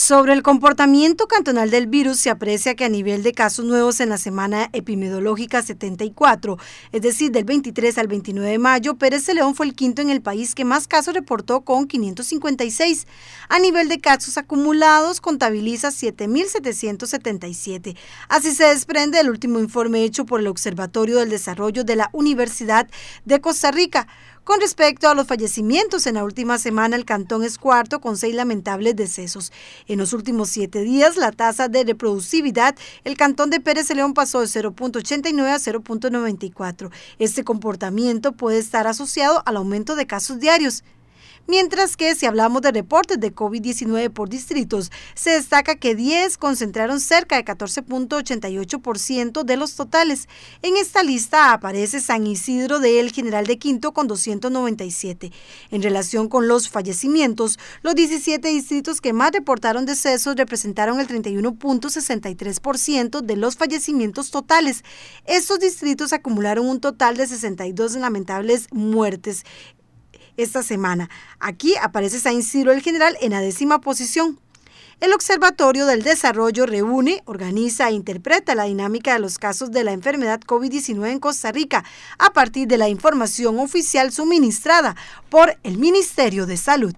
Sobre el comportamiento cantonal del virus se aprecia que a nivel de casos nuevos en la semana epidemiológica 74, es decir, del 23 al 29 de mayo, Pérez de León fue el quinto en el país que más casos reportó con 556. A nivel de casos acumulados contabiliza 7.777. Así se desprende el último informe hecho por el Observatorio del Desarrollo de la Universidad de Costa Rica con respecto a los fallecimientos, en la última semana el cantón es cuarto con seis lamentables decesos. En los últimos siete días, la tasa de reproductividad, el cantón de Pérez León pasó de 0.89 a 0.94. Este comportamiento puede estar asociado al aumento de casos diarios Mientras que si hablamos de reportes de COVID-19 por distritos, se destaca que 10 concentraron cerca de 14.88% de los totales. En esta lista aparece San Isidro de El General de Quinto con 297. En relación con los fallecimientos, los 17 distritos que más reportaron decesos representaron el 31.63% de los fallecimientos totales. Estos distritos acumularon un total de 62 lamentables muertes esta semana. Aquí aparece San el General en la décima posición. El Observatorio del Desarrollo reúne, organiza e interpreta la dinámica de los casos de la enfermedad COVID-19 en Costa Rica a partir de la información oficial suministrada por el Ministerio de Salud.